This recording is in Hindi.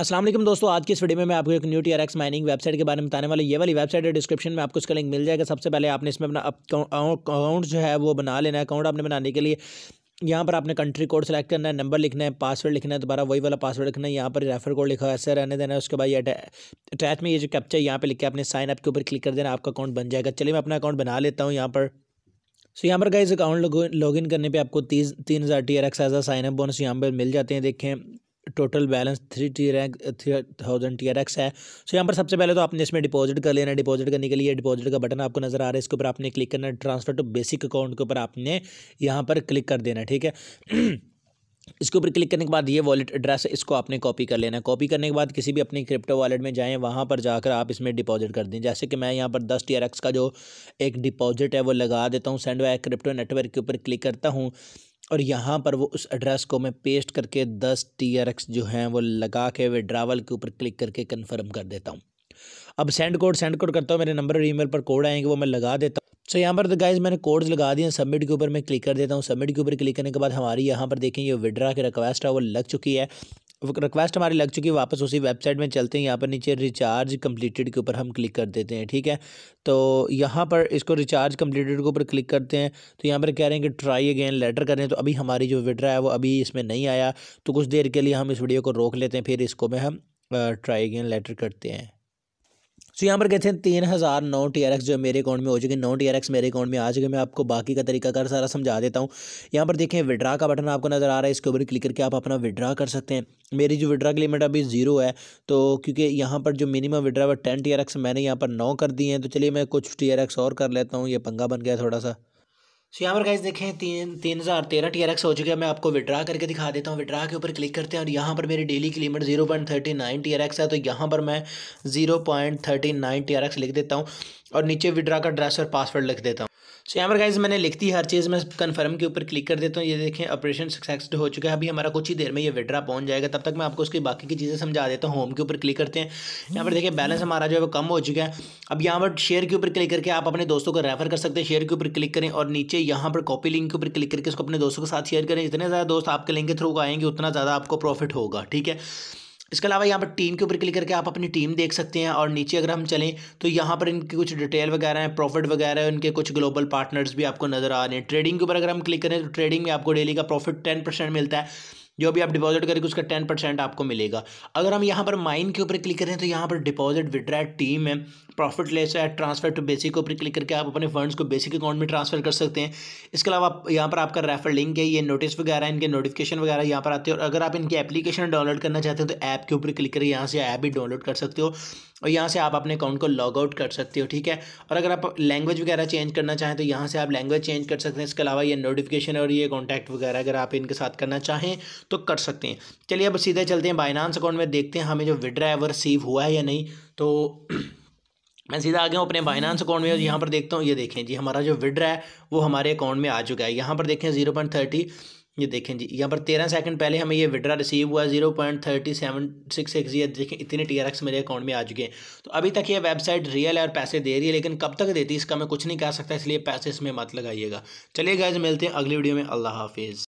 असलम दोस्तों आज की इस वीडियो में मैं आपको एक न्यू टी माइनिंग वेबसाइट के बारे में बताने वाली ये वाली वेबसाइट है डिस्क्रिप्शन में आपको इसका लिंक मिल जाएगा सबसे पहले आपने इसमें अपना अकाउंट जो है वो बना लेना है अकाउंट आपने बनाने के लिए यहाँ पर आपने कंट्री कोड सेलेक्ट करना है नंबर लिखना है पासवर्ड लिखना है दोबारा वही वाला पासवर्ड लिखना है यहाँ पर रेफर कोड लिखा है ऐसे रहने देना है उसके बाद ये अटैच में ये जो कैप्चर यहाँ पर लिखे अपने साइन अप के ऊपर क्लिक कर देना आपका अकाउंट बन जाएगा चलिए मैं अपना अकाउंट बना लेता हूँ यहाँ पर सो यहाँ पर गाइज अकाउंट लॉग इन करने पे आपको तीस तीन हज़ार T R X as sign up bonus यहाँ पर मिल जाते हैं देखें टोटल बैलेंस थ्री टी रैंक थ्री थाउजेंड टी है सो यहाँ पर सबसे पहले तो आपने इसमें डिपॉजिट कर लेना है डिपॉजिट करने के लिए डिपॉजिट का बटन आपको नजर आ रहा है इसके ऊपर आपने क्लिक करना है ट्रांसफर टू बेसिक अकाउंट के ऊपर आपने यहाँ पर क्लिक कर देना ठीक है इसके ऊपर क्लिक करने के बाद ये वॉलेट एड्रेस इसको आपने कॉपी कर लेना है कॉपी करने के बाद किसी भी अपनी क्रिप्टो वॉलेट में जाएं वहाँ पर जाकर आप इसमें डिपॉजिट कर दें जैसे कि मैं यहाँ पर दस टी का जो एक डिपॉजिट है वो लगा देता हूँ सेंड वाई क्रिप्टो नेटवर्क के ऊपर क्लिक करता हूँ और यहाँ पर वो उस एड्रेस को मैं पेस्ट करके दस टी आर एक्स जो हैं वो लगा के विड्रावल के ऊपर क्लिक करके कन्फर्म कर देता हूँ अब सेंड कोड सेंड कोड करता हूँ मेरे नंबर और ईमेल पर कोड आएंगे वो मैं लगा देता हूँ सो यहाँ पर तो गाइज मैंने कोड्स लगा दिए सबमिट के ऊपर मैं क्लिक कर देता हूँ सबमिट के ऊपर क्लिक करने के बाद हमारी यहाँ पर देखें ये विड्रा की रिक्वेस्ट है वो लग चुकी है रिक्वेस्ट हमारी लग चुकी है वापस उसी वेबसाइट में चलते हैं यहाँ पर नीचे रिचार्ज कंप्लीटेड के ऊपर हम क्लिक कर देते हैं ठीक है तो यहाँ पर इसको रिचार्ज कंप्लीटेड के ऊपर क्लिक करते हैं तो यहाँ पर कह रहे हैं कि ट्राई अगेन लेटर करें तो अभी हमारी जो विड्रा है वो अभी इसमें नहीं आया तो कुछ देर के लिए हम इस वीडियो को रोक लेते हैं फिर इसको में हम ट्राई अगेन लेटर करते हैं सो यहाँ पर कहते हैं तीन हज़ार नौ टी आर एक्स जो मेरे अकाउंट में हो चुके नौ टी आर एक्स मेरे अकाउंट में आ चुके मैं आपको बाकी का तरीका कर सारा समझा देता हूँ यहाँ पर देखें विड्रा का बटन आपको नज़र आ रहा है इसके ऊपर क्लिक करके आप अपना विड्रा कर सकते हैं मेरी जो विड्रा की लिमिट अभी ज़ीरो है तो क्योंकि यहाँ पर जो मिनिमम विड्रा वो टेन टी आर एक्स मैंने यहाँ पर नौ कर दिए हैं तो चलिए मैं कुछ टी आर एक्स और कर लेता हूँ ये पंगा बन गया थोड़ा सा सो यहाँ पर गाइज देखें तीन तीन हज़ार तेरह टी हो चुके हैं मैं आपको विड्रा करके दिखा देता हूँ विड्रा के ऊपर क्लिक करते हैं और यहाँ पर मेरी डेली की limit zero point thirty nine T है तो यहाँ पर मैं zero point thirty nine T लिख देता हूँ और नीचे विड्रा का ड्रेस और पासवर्ड लिख देता हूँ सो यहाँ पर गाइज मैंने लिखती हर चीज़ मैं कन्फर्म के ऊपर क्लिक कर देता हूँ ये देखें ऑपरेशन सक्सेसफुल हो चुका है अभी हमारा कुछ ही देर में ये विड्रा पहुँच जाएगा तब तक मैं आपको उसकी बाकी की चीज़ें समझा देता हूँ होम के ऊपर क्लिक करते हैं यहाँ पर देखिए बैलेंस हमारा जो है वो कम हो चुका है अब यहाँ पर शेयर के ऊपर क्लिक करके आप अपने दोस्तों को रेफर कर सकते हैं शेयर के ऊपर क्लिक करें और नीचे यहाँ पर कॉपी लिंक के ऊपर क्लिक करके इसको अपने दोस्तों के साथ शेयर करें जितने ज़्यादा दोस्त आपके लिंक के थ्रू आएंगे उतना ज़्यादा आपको प्रॉफिट होगा ठीक है इसके अलावा यहाँ पर टीम के ऊपर क्लिक करके आप अपनी टीम देख सकते हैं और नीचे अगर हम चलें तो यहाँ पर इनकी कुछ डिटेल वगैरह हैं प्रॉफिट वगैरह है उनके कुछ ग्लोबल पार्टनर्स भी आपको नज़र आ रहे हैं ट्रेडिंग के ऊपर अगर हम क्लिक करें तो ट्रेडिंग में आपको डेली का प्रॉफिट टेन परसेंट मिलता है जो भी आप डिपॉजिट करेंगे उसका टेन परसेंट आपको मिलेगा अगर हम यहाँ पर माइन के ऊपर क्लिक करें तो यहाँ पर डिपॉजिट विड्रा टीम है प्रॉफिट लेस है ट्रांसफर टू बेसिक के ऊपर क्लिक करके आप अपने फंड्स को बेसिक अकाउंट में ट्रांसफर कर सकते हैं इसके अलावा आप यहाँ पर आपका रेफर लिंक है ये नोटिस वगैरह इनके नोटिफिकेशन वगैरह यहाँ पर आते हैं और अगर आप इनकी एप्लीकेशन डाउनलोड करना चाहते हो तो ऐप के ऊपर क्लिक करें यहाँ से ऐप भी डाउनलोड कर सकते हो और यहाँ से आप अपने अकाउंट को लॉग आउट कर सकते हो ठीक है और अगर आप लैंग्वेज वगैरह चेंज करना चाहें तो यहाँ से आप लैंग्वेज चेंज कर सकते हैं इसके अलावा ये नोटिफिकेशन और ये कॉन्टैक्ट वगैरह अगर आप इनके साथ करना चाहें तो कर सकते हैं चलिए अब सीधे चलते हैं बाइनानस अकाउंट में देखते हैं हमें जो विड्रा है वो रिसीव हुआ है या नहीं तो मैं सीधा आ गया हूँ अपने बाइनांस अकाउंट में और यहाँ पर देखता हूँ ये देखें जी हमारा जो विड्रा है वो हमारे अकाउंट में आ चुका है यहाँ पर देखें जीरो पॉइंट थर्टी ये देखें जी यहाँ पर तेरह सेकंड पहले हमें ये विड्रा रिसीव हुआ zero point thirty seven six X ये देखें इतने टी आर एक्स मेरे अकाउंट में आ चुके हैं तो अभी तक ये वेबसाइट रियल है और पैसे दे रही है लेकिन कब तक देती है इसका मैं कुछ नहीं कह सकता इसलिए पैसे इसमें मत लगाइएगा चलिए गैज मिलते हैं अगली वीडियो में अल्लाह हाफिज़